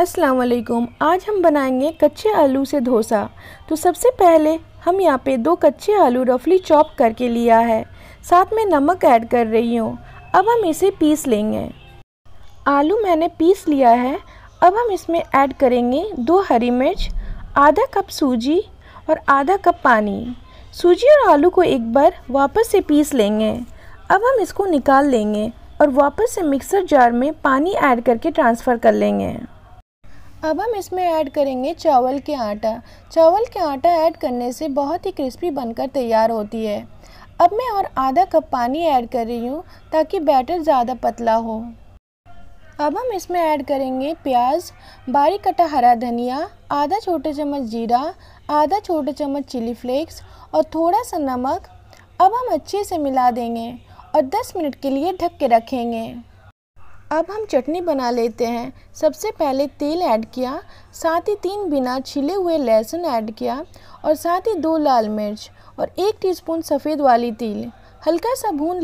अस्सलाम वालेकुम आज हम बनाएंगे कच्चे आलू से डोसा तो सबसे पहले हम यहाँ पे दो कच्चे आलू रफली चॉप करके लिया है साथ में नमक ऐड कर रही हूँ अब हम इसे पीस लेंगे आलू मैंने पीस लिया है अब हम इसमें ऐड करेंगे दो हरी मिर्च आधा कप सूजी और आधा कप पानी सूजी और आलू को एक बार वापस से पीस लेंगे अब हम इसको निकाल लेंगे और वापस से मिक्सर जार में पानी ऐड करके ट्रांसफ़र कर लेंगे अब हम इसमें ऐड करेंगे चावल के आटा चावल के आटा ऐड करने से बहुत ही क्रिस्पी बनकर तैयार होती है अब मैं और आधा कप पानी ऐड कर रही हूँ ताकि बैटर ज़्यादा पतला हो अब हम इसमें ऐड करेंगे प्याज बारीक कटा हरा धनिया आधा छोटे चम्मच जीरा आधा छोटे चम्मच चिली फ्लेक्स और थोड़ा सा नमक अब हम अच्छे से मिला देंगे और 10 मिनट के लिए ढक के रखेंगे अब हम चटनी बना लेते हैं सबसे पहले तेल ऐड किया साथ ही तीन बिना छिले हुए लहसुन ऐड किया और साथ ही दो लाल मिर्च और एक टीस्पून सफ़ेद वाली तिल हल्का सा भून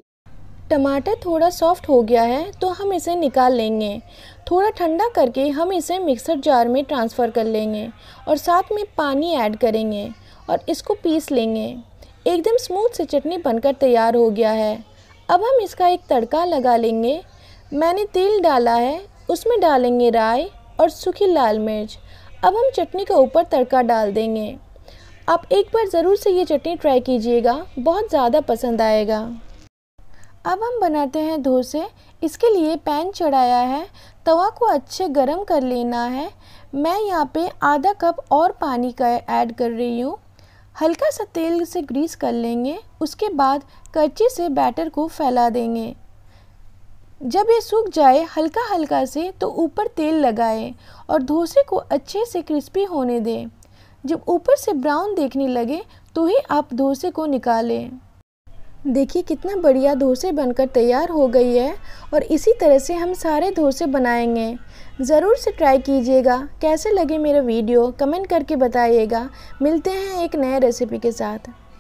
टमाटर थोड़ा सॉफ्ट हो गया है तो हम इसे निकाल लेंगे थोड़ा ठंडा करके हम इसे मिक्सर जार में ट्रांसफ़र कर लेंगे और साथ में पानी ऐड करेंगे और इसको पीस लेंगे एकदम स्मूथ से चटनी बनकर तैयार हो गया है अब हम इसका एक तड़का लगा लेंगे मैंने तेल डाला है उसमें डालेंगे राई और सूखी लाल मिर्च अब हम चटनी के ऊपर तड़का डाल देंगे आप एक बार ज़रूर से ये चटनी ट्राई कीजिएगा बहुत ज़्यादा पसंद आएगा अब हम बनाते हैं डोसे इसके लिए पैन चढ़ाया है तवा को अच्छे गरम कर लेना है मैं यहाँ पे आधा कप और पानी का ऐड कर रही हूँ हल्का सा तेल से ग्रीस कर लेंगे उसके बाद कच्चे से बैटर को फैला देंगे जब ये सूख जाए हल्का हल्का से तो ऊपर तेल लगाएं और डोसे को अच्छे से क्रिस्पी होने दें जब ऊपर से ब्राउन देखने लगे तो ही आप डोसे को निकालें देखिए कितना बढ़िया डोसे बनकर तैयार हो गई है और इसी तरह से हम सारे डोसे बनाएंगे ज़रूर से ट्राई कीजिएगा कैसे लगे मेरा वीडियो कमेंट करके बताइएगा मिलते हैं एक नए रेसिपी के साथ